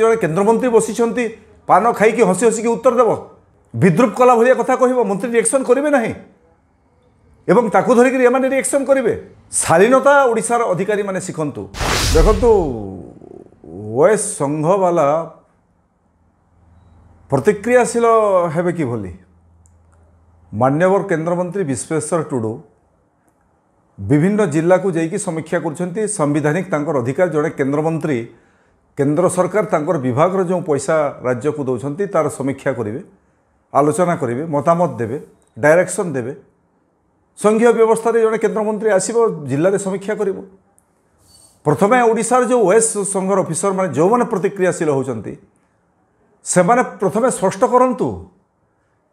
জনে কেন্দ্রমন্ত্রী বসিছেন পান খাইকি হসি হসিকি উত্তর দেব বিদ্রুপ কলা ভাগ কথা কহব মন্ত্রী রিয়েকশন করবে না এবং তাকে ধরিকি এমানে রিয়েকশন করবে শালীনতা ওড়িশার অধিকারী মানে শিখন্তু দেখন্তু ওয়েস সংঘবালা প্রতিক্রিয়াশীল হবে কিভাবে মান্যবর কেন্দ্রমন্ত্রী বিশ্বেশ্বর টুডু বিভিন্ন জিল্লাকু যাইকি সমীক্ষা করছেন সাংবিধানিক তাঁর অধিকার জনে কেন্দ্রমন্ত্রী কেন্দ্র সরকার তাঁর বিভাগের যে পয়সা রাজ্যক দৌঁচ তার সমীক্ষা করবে আলোচনা করবে মতামত দেবে ডাইরেকশন দেবে ସଂଘୀୟ ବ୍ୟବସ୍ଥାରେ ଜଣେ କେନ୍ଦ୍ରମନ୍ତ୍ରୀ ଆସିବ ଜିଲ୍ଲାରେ ସମୀକ୍ଷା କରିବ ପ୍ରଥମେ ଓଡ଼ିଶାର ଯେଉଁ ୱେଷ୍ଟ ସଂଘର ଅଫିସରମାନେ ଯେଉଁମାନେ ପ୍ରତିକ୍ରିୟାଶୀଳ ହେଉଛନ୍ତି ସେମାନେ ପ୍ରଥମେ ସ୍ପଷ୍ଟ କରନ୍ତୁ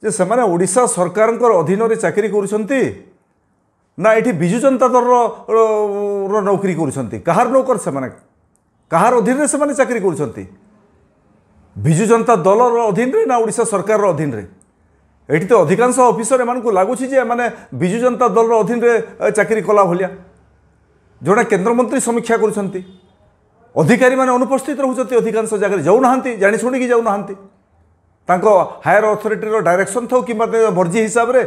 ଯେ ସେମାନେ ଓଡ଼ିଶା ସରକାରଙ୍କର ଅଧୀନରେ ଚାକିରି କରୁଛନ୍ତି ନା ଏଠି ବିଜୁ ଜନତା ଦଳର ନୌକରୀ କରୁଛନ୍ତି କାହାର ନୌକର ସେମାନେ କାହାର ଅଧୀନରେ ସେମାନେ ଚାକିରି କରୁଛନ୍ତି ବିଜୁ ଜନତା ଦଳର ଅଧୀନରେ ନା ଓଡ଼ିଶା ସରକାରର ଅଧୀନରେ ଏଠି ତ ଅଧିକାଂଶ ଅଫିସର ଏମାନଙ୍କୁ ଲାଗୁଛି ଯେ ଏମାନେ ବିଜୁ ଜନତା ଦଳର ଅଧୀନରେ ଚାକିରି କଲା ଭଳିଆ ଯେଉଁଟା କେନ୍ଦ୍ରମନ୍ତ୍ରୀ ସମୀକ୍ଷା କରୁଛନ୍ତି ଅଧିକାରୀମାନେ ଅନୁପସ୍ଥିତ ରହୁଛନ୍ତି ଅଧିକାଂଶ ଜାଗାରେ ଯାଉନାହାନ୍ତି ଜାଣିଶୁଣିକି ଯାଉନାହାନ୍ତି ତାଙ୍କ ହାୟର ଅଥରିଟିର ଡାଇରେକ୍ସନ୍ ଥାଉ କିମ୍ବା ମର୍ଜି ହିସାବରେ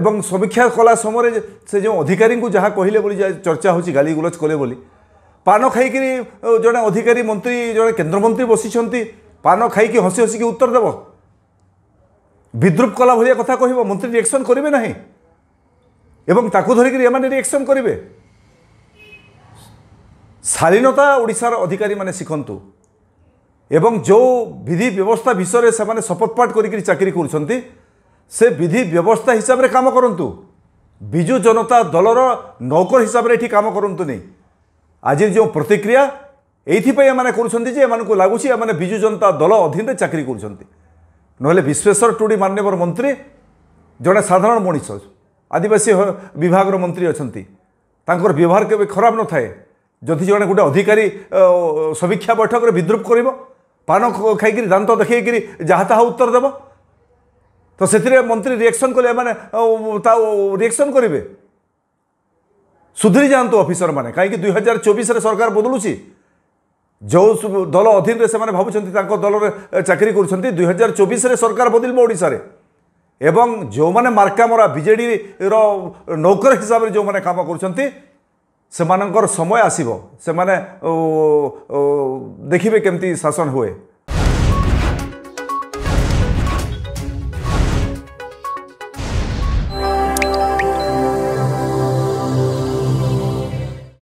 ଏବଂ ସମୀକ୍ଷା କଲା ସମୟରେ ସେ ଯେଉଁ ଅଧିକାରୀଙ୍କୁ ଯାହା କହିଲେ ବୋଲି ଚର୍ଚ୍ଚା ହେଉଛି ଗାଳି ଗୁଲଜ କଲେ ବୋଲି ପାନ ଖାଇକିରି ଜଣେ ଅଧିକାରୀ ମନ୍ତ୍ରୀ ଜଣେ କେନ୍ଦ୍ରମନ୍ତ୍ରୀ ବସିଛନ୍ତି ପାନ ଖାଇକି ହସି ହସିକି ଉତ୍ତର ଦେବ ବିଦ୍ରୁପ କଲା ଭଳିଆ କଥା କହିବ ମନ୍ତ୍ରୀ ରିଏକ୍ସନ୍ କରିବେ ନାହିଁ ଏବଂ ତାକୁ ଧରିକିରି ଏମାନେ ରିଏକ୍ସନ୍ କରିବେ ଶାଳୀନତା ଓଡ଼ିଶାର ଅଧିକାରୀମାନେ ଶିଖନ୍ତୁ ଏବଂ ଯେଉଁ ବିଧି ବ୍ୟବସ୍ଥା ବିଷୟରେ ସେମାନେ ଶପଥପାଠ କରିକିରି ଚାକିରି କରୁଛନ୍ତି ସେ ବିଧି ବ୍ୟବସ୍ଥା ହିସାବରେ କାମ କରନ୍ତୁ ବିଜୁ ଜନତା ଦଳର ନୌକର ହିସାବରେ ଏଠି କାମ କରନ୍ତୁନି আজ যে প্রতিক্রিয়া এইপাই এমানে করছেন যে এমন লাগুছি এমানে বিজু জনতা দল অধীনে চাকরি করছেন নহলে বিশ্বেশ্বর টুডি মানবর মন্ত্রী জনে সাধারণ মনীষ আদিবাসী বিভাগর মন্ত্রী অনেক তাঁর ব্যবহার কেবে খারাপ নথায় যদি জনে গোটে অধিকারী সমীক্ষা বৈঠকের বিদ্রুপ করব পান খাইকি দাঁত দেখাইকি যাহা তাহা উত্তর দেব তো সে মন্ত্রী রিয়াকশন কলে এমানে তা রিয়াকশন করবে ସୁଧୁରି ଯାଆନ୍ତୁ ଅଫିସରମାନେ କାହିଁକି ଦୁଇ ହଜାର ଚବିଶରେ ସରକାର ବଦଳୁଛି ଯେଉଁ ଦଳ ଅଧୀନରେ ସେମାନେ ଭାବୁଛନ୍ତି ତାଙ୍କ ଦଳରେ ଚାକିରି କରୁଛନ୍ତି ଦୁଇ ହଜାର ଚବିଶରେ ସରକାର ବଦଳିବ ଓଡ଼ିଶାରେ ଏବଂ ଯେଉଁମାନେ ମାର୍କାମରା ବିଜେଡ଼ିର ନୌକର ହିସାବରେ ଯେଉଁମାନେ କାମ କରୁଛନ୍ତି ସେମାନଙ୍କର ସମୟ ଆସିବ ସେମାନେ ଦେଖିବେ କେମିତି ଶାସନ ହୁଏ